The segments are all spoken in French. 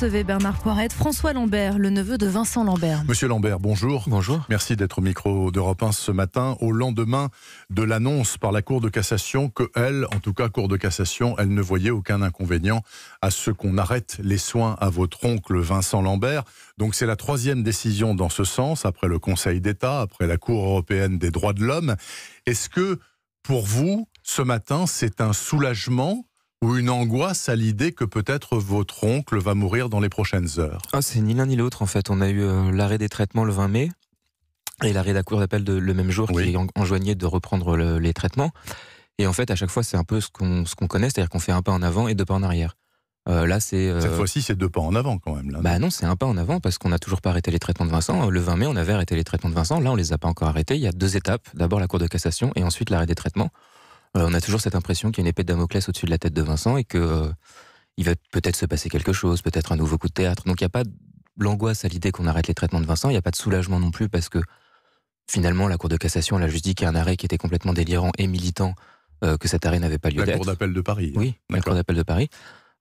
recevez Bernard Poiret, François Lambert, le neveu de Vincent Lambert. Monsieur Lambert, bonjour. Bonjour. Merci d'être au micro d'Europe 1 ce matin, au lendemain de l'annonce par la Cour de cassation que elle, en tout cas Cour de cassation, elle ne voyait aucun inconvénient à ce qu'on arrête les soins à votre oncle Vincent Lambert. Donc c'est la troisième décision dans ce sens, après le Conseil d'État, après la Cour européenne des droits de l'homme. Est-ce que pour vous, ce matin, c'est un soulagement ou une angoisse à l'idée que peut-être votre oncle va mourir dans les prochaines heures ah, C'est ni l'un ni l'autre en fait. On a eu euh, l'arrêt des traitements le 20 mai et l'arrêt de la cour d'appel le même jour qui enjoignait de reprendre les traitements. Et en fait, à chaque fois, c'est un peu ce qu'on ce qu'on connaît, c'est-à-dire qu'on fait un pas en avant et deux pas en arrière. Euh, là, c'est. Euh, Cette fois-ci, c'est deux pas en avant quand même. Là, bah non, c'est un pas en avant parce qu'on n'a toujours pas arrêté les traitements de Vincent. Le 20 mai, on avait arrêté les traitements de Vincent. Là, on les a pas encore arrêtés. Il y a deux étapes. D'abord la Cour de cassation et ensuite l'arrêt des traitements. Euh, on a toujours cette impression qu'il y a une épée de Damoclès au-dessus de la tête de Vincent et que euh, il va peut-être se passer quelque chose, peut-être un nouveau coup de théâtre. Donc il n'y a pas l'angoisse à l'idée qu'on arrête les traitements de Vincent, il n'y a pas de soulagement non plus parce que finalement la Cour de cassation elle a juste dit qu'il y a un arrêt qui était complètement délirant et militant, euh, que cet arrêt n'avait pas lieu d'être. La Cour d'appel de Paris. Oui, la Cour d'appel de Paris.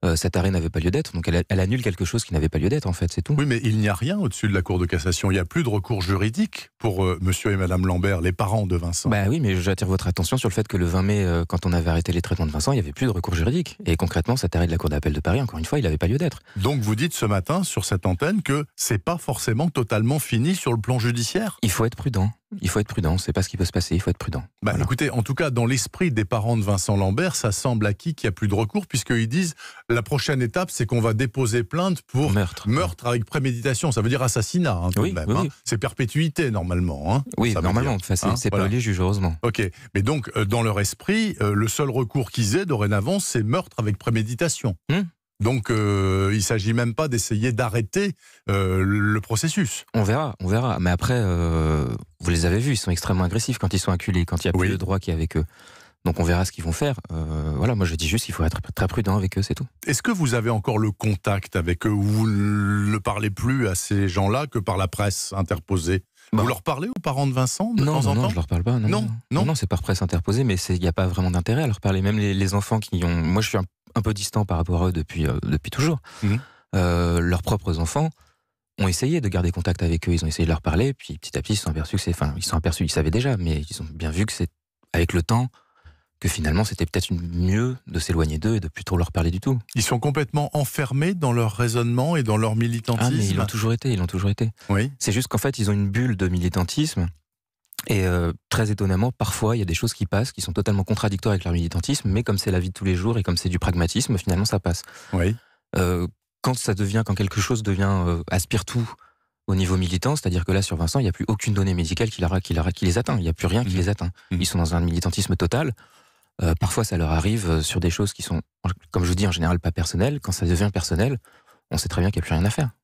Euh, cet arrêt n'avait pas lieu d'être. Donc elle, annule quelque chose qui n'avait pas lieu d'être, en fait, c'est tout. Oui, mais il n'y a rien au-dessus de la Cour de cassation. Il n'y a plus de recours juridique pour euh, monsieur et madame Lambert, les parents de Vincent. Bah oui, mais j'attire votre attention sur le fait que le 20 mai, euh, quand on avait arrêté les traitements de Vincent, il n'y avait plus de recours juridique. Et concrètement, cet arrêt de la Cour d'appel de Paris, encore une fois, il n'avait pas lieu d'être. Donc vous dites ce matin, sur cette antenne, que c'est pas forcément totalement fini sur le plan judiciaire Il faut être prudent. Il faut être prudent, c'est pas ce qui peut se passer, il faut être prudent. Bah, Écoutez, en tout cas, dans l'esprit des parents de Vincent Lambert, ça semble acquis qu'il n'y a plus de recours, puisqu'ils disent la prochaine étape, c'est qu'on va déposer plainte pour meurtre, avec préméditation. Ça veut dire assassinat, hein, même. Hein. C'est perpétuité, normalement. de hein, oui, normalement, c'est pas les heureusement. Ok, mais donc, euh, dans leur esprit, euh, le seul recours qu'ils aient dorénavant, c'est meurtre avec préméditation. Hmm. Donc, euh, il ne s'agit même pas d'essayer d'arrêter euh, le processus. On verra, on verra. Mais après, euh, vous les avez vus, ils sont extrêmement agressifs quand ils sont inculés, quand il n'y a plus de droit qui est avec eux. Donc on verra ce qu'ils vont faire. voilà, moi je dis juste qu'il faut être très prudent avec eux, c'est tout. Est-ce que vous avez encore le contact avec eux ou vous ne parlez plus à ces gens-là que par la presse interposée Vous bah. leur parlez aux parents de Vincent de non, temps non, non, je je leur parle pas. Non, non, non, c'est par presse interposée, mais il n'y a pas vraiment d'intérêt à leur parler. Même les, enfants qui ont. Moi, je suis un un peu distants par rapport à eux depuis, euh, depuis toujours, mhm. euh, leurs propres enfants ont essayé de garder contact avec eux, ils ont essayé de leur parler, puis petit à petit ils se sont aperçus que c'est. Enfin, ils sont aperçus, ils savaient déjà, mais ils ont bien vu que c'est avec le temps que finalement c'était peut-être mieux de s'éloigner d'eux et de plutôt leur parler du tout. Ils sont complètement enfermés dans leur raisonnement et dans leur militantisme. Ah, ils l'ont toujours été, ils l'ont toujours été. Oui. C'est juste qu'en fait ils ont une bulle de militantisme et euh, très étonnamment, parfois, il y a des choses qui passent, qui sont totalement contradictoires avec leur militantisme, mais comme c'est la vie de tous les jours et comme c'est du pragmatisme, finalement, ça passe. Oui. Euh, quand ça devient, quand quelque chose devient euh, aspire tout au niveau militant, c'est-à-dire que là, sur Vincent, il n'y a plus aucune donnée médicale qui, qui, les atteint. Il n'y a plus rien qui mhm. les atteint. Mhm. Ils sont dans un militantisme total. parfois, ça leur arrive sur des choses qui sont, comme je vous dis, en général pas personnelles. Quand ça devient personnel, on sait très bien qu'il n'y a plus rien à faire.